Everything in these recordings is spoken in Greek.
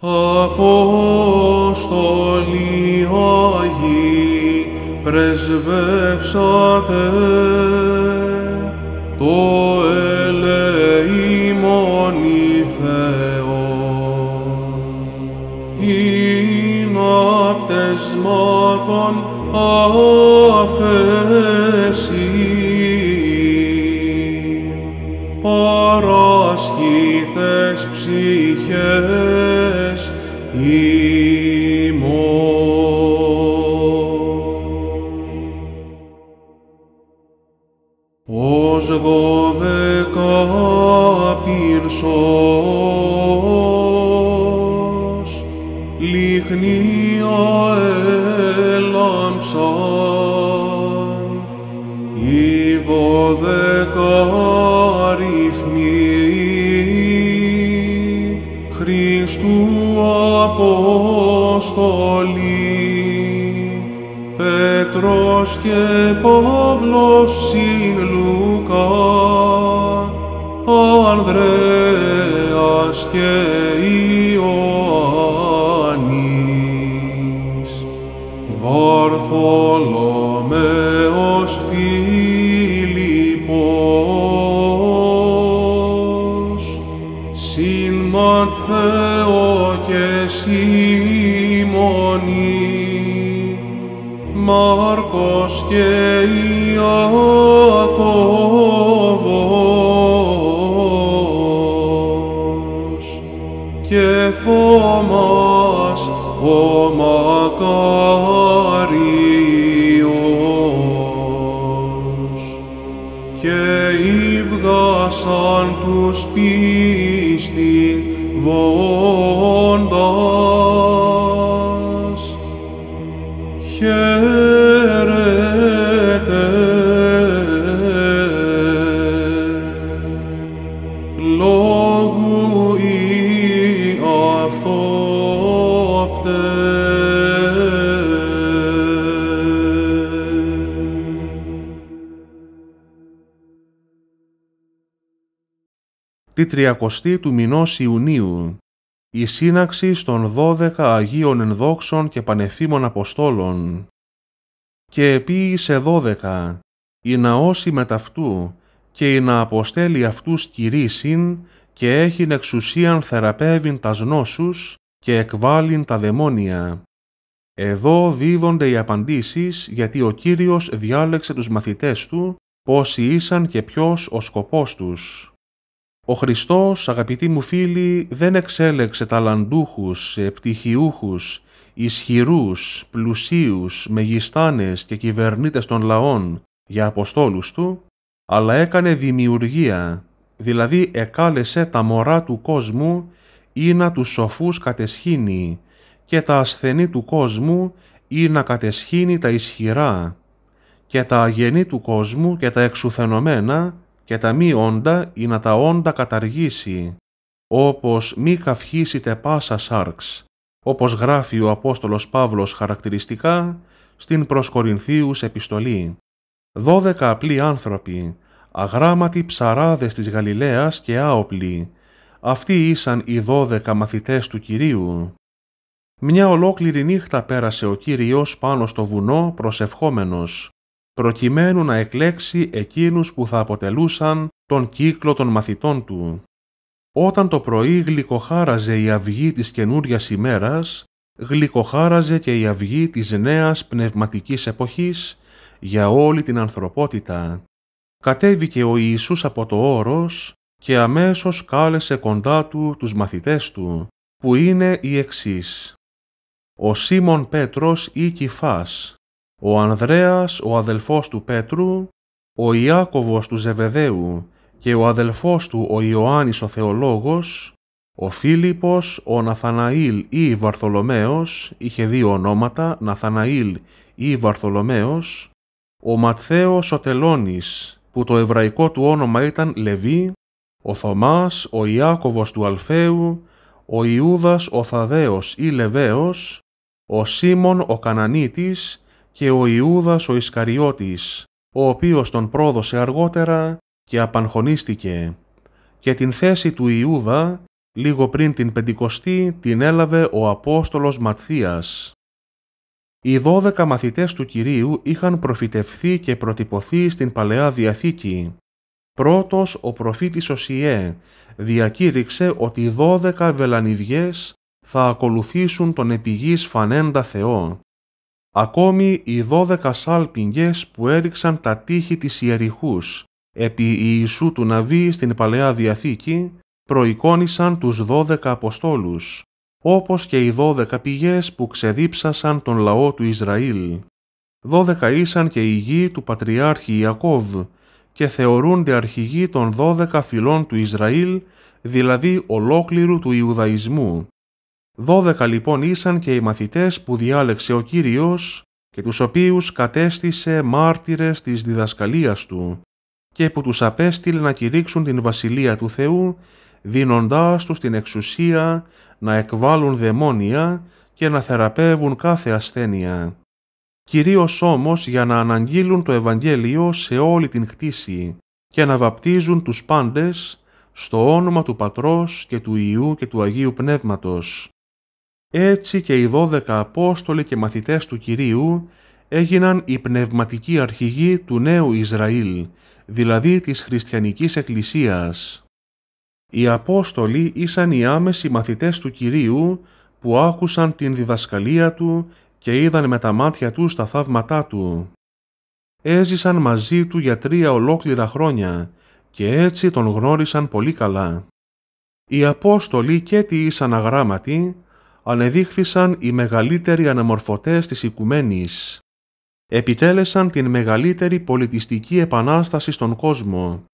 Απόστολοι Άγιοι πρεσβεύσατε το ελεήμον η Θεό. Οι ναπτεσμάτων αφ φως λιχνία έλαμψαν οι δωδεκαριθμοί Χριστού Απόστολοι Πέτρος και Παύλος συν Λουκάς ο Ανδρέας και Ιωάννης. Βαρθολομέος Φιλιππός, συν Ματθαίο και Σιμωνή, Μάρκος και Ιακώβος, και φωμάς ο μακαρίος και ύβγασαν τους πίστη βοήθεια τη τριακοστή του μηνός Ιουνίου, η σύναξη των δώδεκα Αγίων Ενδόξων και Πανεφήμων Αποστόλων. Και επί σε δώδεκα, η ναώσει αυτού και η να αποστέλει αυτούς κυρίσιν και έχειν εξουσίαν θεραπεύειν τας νόσους και εκβάλειν τα δαιμόνια. Εδώ δίδονται οι απαντήσεις γιατί ο Κύριος διάλεξε τους μαθητές του πόσοι ήσαν και ποιος ο σκοπός τους. Ο Χριστός, αγαπητοί μου φίλοι, δεν εξέλεξε ταλαντούχους, πτυχιούχους, ισχυρούς, πλουσίους, μεγιστάνες και κυβερνήτες των λαών για αποστόλους του, αλλά έκανε δημιουργία, δηλαδή εκάλεσε τα μωρά του κόσμου ή να τους σοφούς κατεσχύνει και τα ασθενή του κόσμου ή να κατεσχύνει τα ισχυρά και τα αγενή του κόσμου και τα εξουθενωμένα και τα μη όντα ή να τα όντα καταργήσει, όπως μη καυχήσετε πάσα σάρξ, όπως γράφει ο Απόστολος Παύλος χαρακτηριστικά στην προσκορινθίους επιστολή. Δώδεκα απλοί άνθρωποι, αγράμματοι ψαράδες της Γαλιλαίας και άοπλοι, αυτοί ήσαν οι δώδεκα μαθητές του Κυρίου. Μια ολόκληρη νύχτα πέρασε ο Κύριος πάνω στο βουνό προσευχόμενος προκειμένου να εκλέξει εκείνους που θα αποτελούσαν τον κύκλο των μαθητών του. Όταν το πρωί γλυκοχάραζε η αυγή της καινούριας ημέρας, γλυκοχάραζε και η αυγή της νέας πνευματικής εποχής για όλη την ανθρωπότητα. Κατέβηκε ο Ιησούς από το όρος και αμέσως κάλεσε κοντά του τους μαθητές του, που είναι οι εξής. Ο Σίμων Πέτρος ή Κυφάς ο Ανδρέας ο αδελφός του Πέτρου, ο Ιάκωβος του Ζεβεδαίου και ο αδελφός του ο Ιωάννης ο Θεολόγος, ο Φίλιππος, ο Ναθαναήλ ή Βαρθολομαίος, είχε δύο ονόματα, Ναθαναήλ ή Βαρθολομαίος, ο Ματθαίος ο Τελώνης, που το εβραϊκό του όνομα ήταν Λεβί, ο Θωμάς, ο Ιάκωβος του Αλφαίου, ο Ιούδας ο Θαδέος ή Λεβαίος, ο Σίμων ο Κανανίτης και ο Ιούδας ο Ισκαριώτης, ο οποίος τον πρόδωσε αργότερα και απαγχωνίστηκε. Και την θέση του Ιούδα, λίγο πριν την Πεντηκοστή, την έλαβε ο Απόστολος Ματθίας. Οι δώδεκα μαθητές του Κυρίου είχαν προφητευθεί και προτυπωθεί στην Παλαιά Διαθήκη. Πρώτος ο προφήτης Οσιέ διακήρυξε ότι δώδεκα βελανιδιές θα ακολουθήσουν τον επιγής φανέντα Θεό ακόμη οι δώδεκα σάλπιγγες που έριξαν τα τείχη της ιεριχούς επί Ιησού του Ναβί στην Παλαιά Διαθήκη προεικόνισαν τους δώδεκα Αποστόλους, όπως και οι δώδεκα πηγές που ξεδίψασαν τον λαό του Ισραήλ. Δώδεκα ήσαν και οι γη του Πατριάρχη Ιακώβ και θεωρούνται αρχηγοί των δώδεκα φυλών του Ισραήλ, δηλαδή ολόκληρου του Ιουδαϊσμού. Δώδεκα λοιπόν ήσαν και οι μαθητές που διάλεξε ο Κύριος και τους οποίους κατέστησε μάρτυρες της διδασκαλίας Του και που τους απέστειλε να κηρύξουν την Βασιλεία του Θεού δίνοντάς τους την εξουσία να εκβάλουν δαιμόνια και να θεραπεύουν κάθε ασθένεια. Κυρίως όμως για να αναγγείλουν το Ευαγγέλιο σε όλη την κτήση και να βαπτίζουν τους πάντες στο όνομα του Πατρός και του Ιού και του Αγίου Πνεύματος έτσι και οι δώδεκα Απόστολοι και μαθητές του Κυρίου έγιναν οι πνευματικοί αρχηγοί του νέου Ισραήλ, δηλαδή της χριστιανικής εκκλησίας. Οι Απόστολοι ήσαν οι άμεσοι μαθητές του Κυρίου που άκουσαν την διδασκαλία του και είδαν με τα μάτια τους τα θαύματά του. Έζησαν μαζί του για τρία ολόκληρα χρόνια και έτσι τον γνώρισαν πολύ καλά. Οι Απόστολοι και τι ήσαν αγράμματοι, ανεδείχθησαν οι μεγαλύτεροι αναμορφωτές της οικουμένης. Επιτέλεσαν την μεγαλύτερη πολιτιστική επανάσταση στον κόσμο.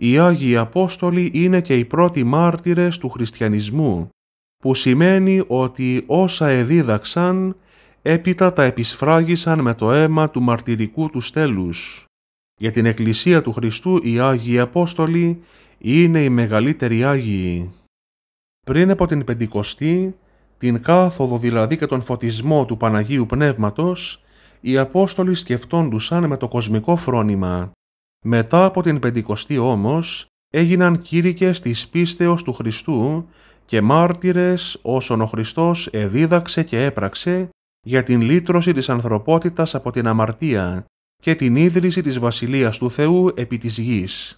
Οι Άγιοι Απόστολοι είναι και οι πρώτοι μάρτυρες του χριστιανισμού, που σημαίνει ότι όσα εδίδαξαν, έπειτα τα επισφράγισαν με το αίμα του μαρτυρικού τους στέλους. Για την Εκκλησία του Χριστού οι Άγιοι Απόστολοι είναι οι μεγαλύτεροι Άγιοι. Πριν από την Πεντηκοστή, την κάθοδο δηλαδή και τον φωτισμό του Παναγίου Πνεύματος, οι Απόστολοι σκεφτόντουσαν με το κοσμικό φρόνημα. Μετά από την Πεντηκοστή όμως, έγιναν κήρυκες της πίστεως του Χριστού και μάρτυρες όσον ο Χριστός εδίδαξε και έπραξε για την λύτρωση της ανθρωπότητας από την αμαρτία και την ίδρυση της Βασιλείας του Θεού επί της γης.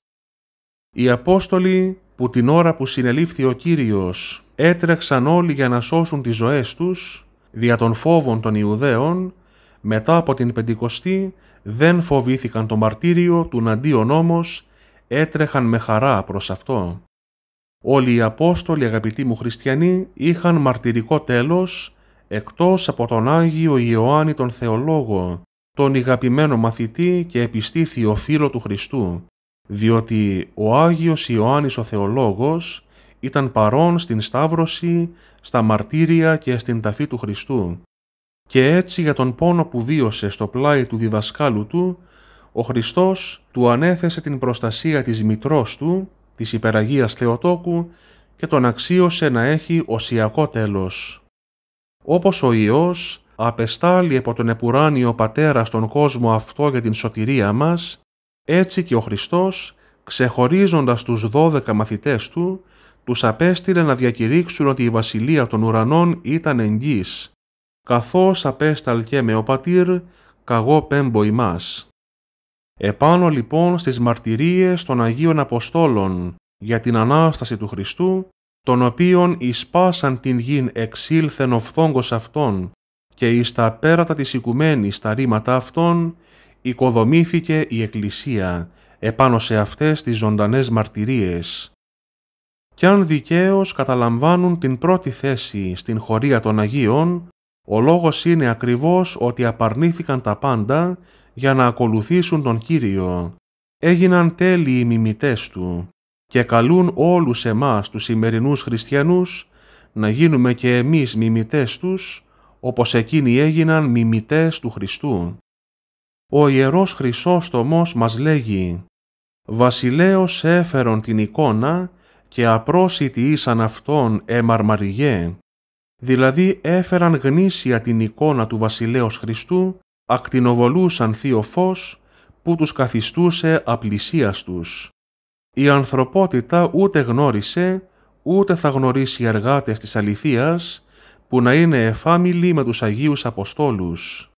Οι Απόστολοι που την ώρα που συνελήφθη ο Κύριος έτρεξαν όλοι για να σώσουν τις ζωές τους, δια των φόβων των Ιουδαίων, μετά από την Πεντηκοστή δεν φοβήθηκαν το μαρτύριο του Ναντίον όμως, έτρεχαν με χαρά προς αυτό. Όλοι οι Απόστολοι αγαπητοί μου χριστιανοί είχαν μαρτυρικό τέλος, εκτός από τον Άγιο Ιωάννη τον Θεολόγο, τον ηγαπημένο μαθητή και επιστήθιο φίλο του Χριστού, διότι ο Άγιος Ιωάννης ο Θεολόγος ήταν παρόν στην Σταύρωση, στα μαρτύρια και στην ταφή του Χριστού. Και έτσι για τον πόνο που βίωσε στο πλάι του διδασκάλου του, ο Χριστός του ανέθεσε την προστασία της μητρός του, της υπεραγίας Θεοτόκου και τον αξίωσε να έχει οσιακό τέλος. Όπως ο Υιός απεστάλλει από τον επουράνιο πατέρα στον κόσμο αυτό για την σωτηρία μας, έτσι και ο Χριστός, ξεχωρίζοντας τους δώδεκα μαθητές του, τους απέστειλε να διακηρύξουν ότι η βασιλεία των ουρανών ήταν εγγύ, καθώς απέσταλκε με ο πατήρ καγό πέμπο ημάς. Επάνω λοιπόν στις μαρτυρίες των Αγίων Αποστόλων για την Ανάσταση του Χριστού, τον οποίον εισπάσαν την γην εξήλθεν φθόγκος αυτών και εις τα πέρατα της οικουμένης τα ρήματα αυτών, οικοδομήθηκε η Εκκλησία επάνω σε αυτές τις ζωντανές μαρτυρίες και αν δικαίως καταλαμβάνουν την πρώτη θέση στην χωρία των Αγίων, ο λόγος είναι ακριβώς ότι απαρνήθηκαν τα πάντα για να ακολουθήσουν τον Κύριο. Έγιναν τέλειοι μιμητές Του και καλούν όλους εμάς τους σημερινούς χριστιανούς να γίνουμε και εμείς μιμητές τους, όπως εκείνοι έγιναν μιμητές του Χριστού. Ο Ιερός Χρυσόστομος μας λέγει «Βασιλέως έφερον την εικόνα και απρόσιτοι ήσαν αυτόν εμαρμαριγέ, δηλαδή έφεραν γνήσια την εικόνα του βασιλέως Χριστού, ακτινοβολούσαν θείο φως, που τους καθιστούσε τους. Η ανθρωπότητα ούτε γνώρισε, ούτε θα γνωρίσει εργάτες της αληθείας, που να είναι εφάμιλοι με τους Αγίους Αποστόλους.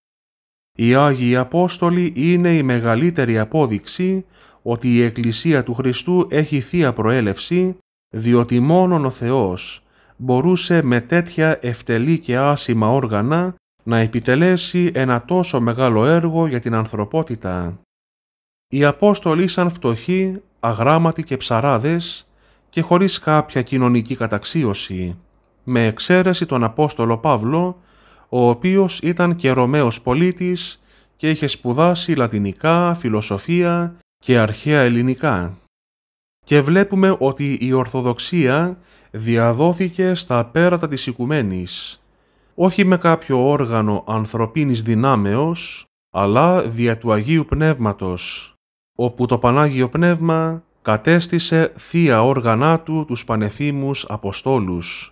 Οι Άγιοι Απόστολοι είναι η μεγαλύτερη απόδειξη ότι η Εκκλησία του Χριστού έχει θεία προέλευση διότι μόνον ο Θεός μπορούσε με τέτοια ευτελή και άσημα όργανα να επιτελέσει ένα τόσο μεγάλο έργο για την ανθρωπότητα. Οι Απόστολοι ήσαν φτωχοί, αγράμματοι και ψαράδες και χωρίς κάποια κοινωνική καταξίωση, με εξαίρεση τον Απόστολο Παύλο, ο οποίος ήταν και Ρωμαίος πολίτης και είχε σπουδάσει λατινικά, φιλοσοφία και αρχαία ελληνικά και βλέπουμε ότι η Ορθοδοξία διαδόθηκε στα πέρατα της οικουμένης, όχι με κάποιο όργανο ανθρωπίνης δυνάμεως, αλλά δια του Αγίου Πνεύματος, όπου το Πανάγιο Πνεύμα κατέστησε θεία όργανά του τους πανεθήμους Αποστόλους.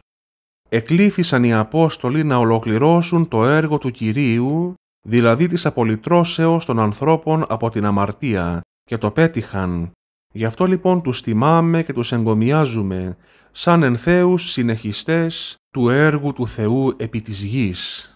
Εκλήθησαν οι Απόστολοι να ολοκληρώσουν το έργο του Κυρίου, δηλαδή της απολυτρώσεως των ανθρώπων από την αμαρτία, και το πέτυχαν, Γι' αυτό λοιπόν τους τιμάμε και τους εγκομιάζουμε σαν ενθέους συνεχιστές του έργου του Θεού επί της γης.